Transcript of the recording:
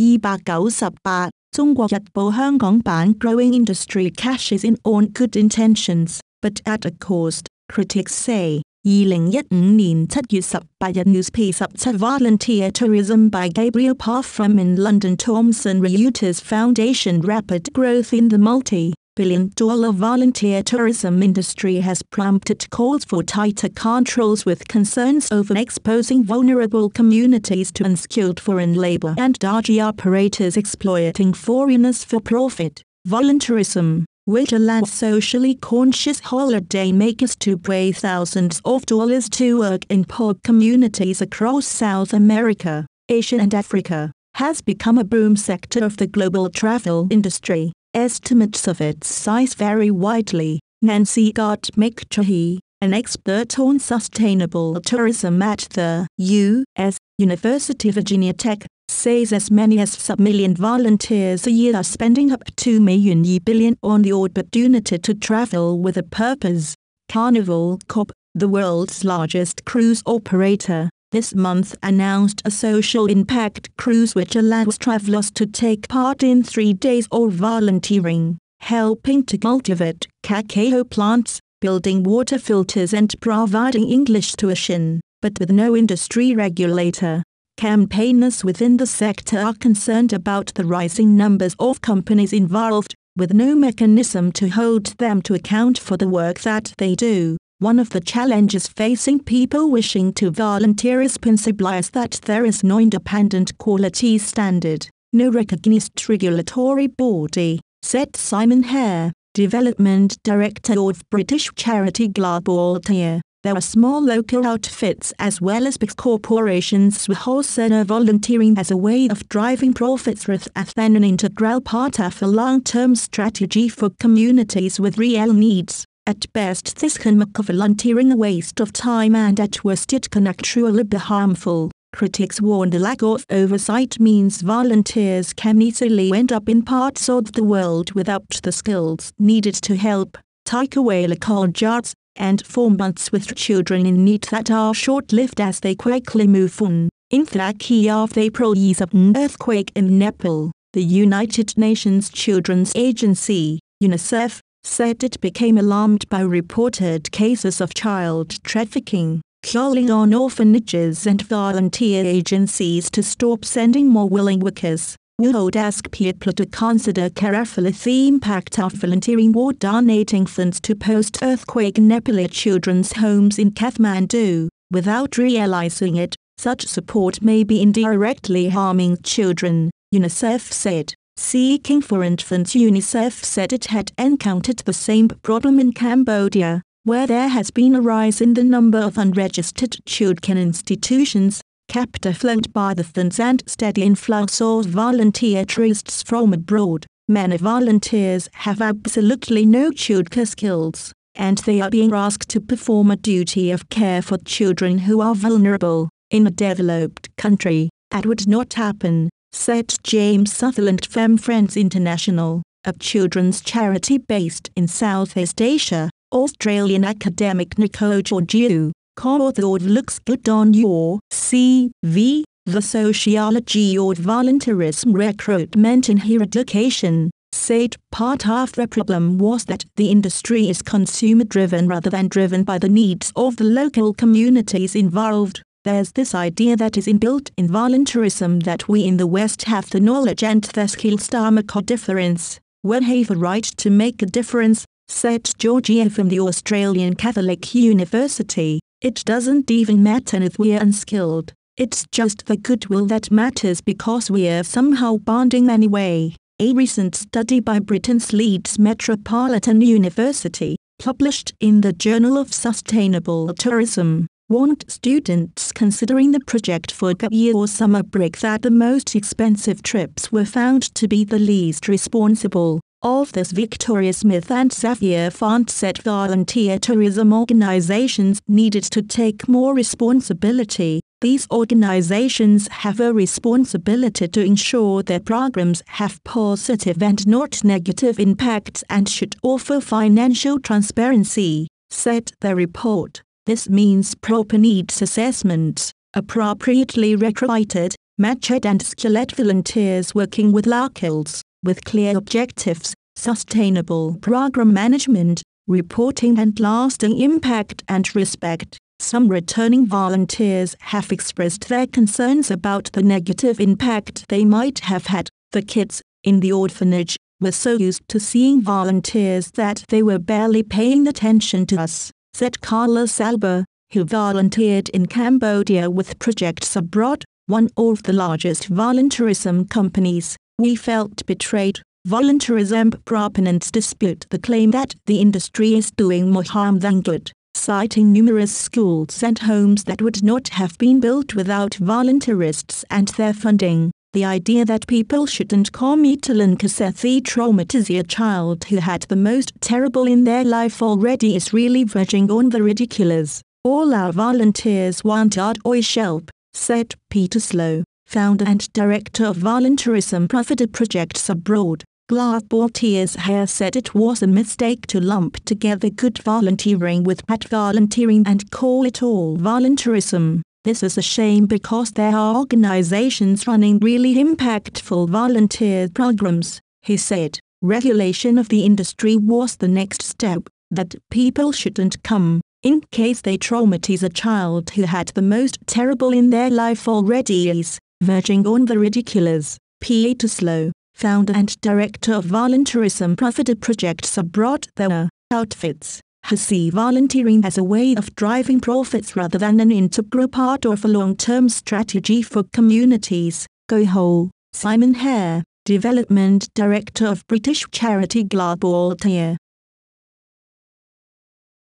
二百九十八，中國日報香港版 Growing Industry Cashes in on Good Intentions, but at a cost, critics say. 二零一五年七月十八日 News P 十七 Volunteer Tourism by Gabriel Parfram in London Thomson Reuters Foundation Rapid Growth in the Multi billion dollars volunteer tourism industry has prompted calls for tighter controls with concerns over exposing vulnerable communities to unskilled foreign labor and dodgy operators exploiting foreigners for profit. Volunteerism, which allows socially conscious holiday makers to pay thousands of dollars to work in poor communities across South America, Asia and Africa, has become a boom sector of the global travel industry. Estimates of its size vary widely. Nancy Gard McChahee, an expert on sustainable tourism at the U.S. University of Virginia Tech, says as many as sub-million volunteers a year are spending up to million billion on the opportunity to travel with a purpose. Carnival Corp., the world's largest cruise operator, this month announced a social impact cruise which allows travelers to take part in three days or volunteering, helping to cultivate cacao plants, building water filters and providing English tuition, but with no industry regulator. Campaigners within the sector are concerned about the rising numbers of companies involved, with no mechanism to hold them to account for the work that they do. One of the challenges facing people wishing to volunteer is principally is that there is no independent quality standard, no recognized regulatory body, said Simon Hare, Development Director of British charity Global Tier. There are small local outfits as well as big corporations who wholesale volunteering as a way of driving profits rather than an integral part of a long-term strategy for communities with real needs. At best this can make volunteering a waste of time and at worst it can actually be harmful. Critics warn the lack of oversight means volunteers can easily end up in parts of the world without the skills needed to help, take away the courtyards, and for months with children in need that are short-lived as they quickly move on. In the key of April is an earthquake in Nepal, the United Nations Children's Agency, UNICEF, said it became alarmed by reported cases of child trafficking, calling on orphanages and volunteer agencies to stop sending more willing workers. We would ask people to consider carefully the impact of volunteering or donating funds to post-earthquake Nepali children's homes in Kathmandu. Without realizing it, such support may be indirectly harming children, UNICEF said. Seeking for Infants UNICEF said it had encountered the same problem in Cambodia, where there has been a rise in the number of unregistered children institutions, kept afloat by the funds and steady influx of volunteer trusts from abroad. Many volunteers have absolutely no childcare skills, and they are being asked to perform a duty of care for children who are vulnerable in a developed country. That would not happen said James Sutherland Femme Friends International, a children's charity based in Southeast Asia, Australian academic Nicole Georgiou, co-authored Looks Good on Your CV, The Sociology of Volunteerism Recruitment and Her Education, said part of the problem was that the industry is consumer-driven rather than driven by the needs of the local communities involved. There's this idea that is inbuilt in voluntarism that we in the West have the knowledge and the skills to make a difference, we have a right to make a difference, said Georgia from the Australian Catholic University. It doesn't even matter if we're unskilled, it's just the goodwill that matters because we're somehow bonding anyway. A recent study by Britain's Leeds Metropolitan University, published in the Journal of Sustainable Tourism, warned students considering the project for gap year or summer break that the most expensive trips were found to be the least responsible. Of this Victoria Smith and Xavier Font said volunteer tourism organizations needed to take more responsibility. These organizations have a responsibility to ensure their programs have positive and not negative impacts and should offer financial transparency, said the report. This means proper needs assessments, appropriately recruited, matched and skilled volunteers working with locals, with clear objectives, sustainable program management, reporting and lasting impact and respect. Some returning volunteers have expressed their concerns about the negative impact they might have had. The kids in the orphanage were so used to seeing volunteers that they were barely paying attention to us said Carla Alba, who volunteered in Cambodia with Projects Abroad, one of the largest volunteerism companies. We felt betrayed. Volunteerism proponents dispute the claim that the industry is doing more harm than good, citing numerous schools and homes that would not have been built without volunteerists and their funding. The idea that people shouldn't call me Talon Kasethi traumatise a child who had the most terrible in their life already is really verging on the ridiculous. All our volunteers want our help, said Peter Slow, founder and director of Voluntarism profited projects abroad. Gladbortiers here said it was a mistake to lump together good volunteering with bad volunteering and call it all voluntarism. This is a shame because there are organizations running really impactful volunteer programs, he said. Regulation of the industry was the next step, that people shouldn't come, in case they traumatize a child who had the most terrible in their life already is, verging on the ridiculous. Peter Slow, founder and director of Voluntarism Profited Projects abroad there are outfits has seen volunteering as a way of driving profits rather than an integral part of a long-term strategy for communities. Go whole, Simon Hare, Development Director of British charity Tier.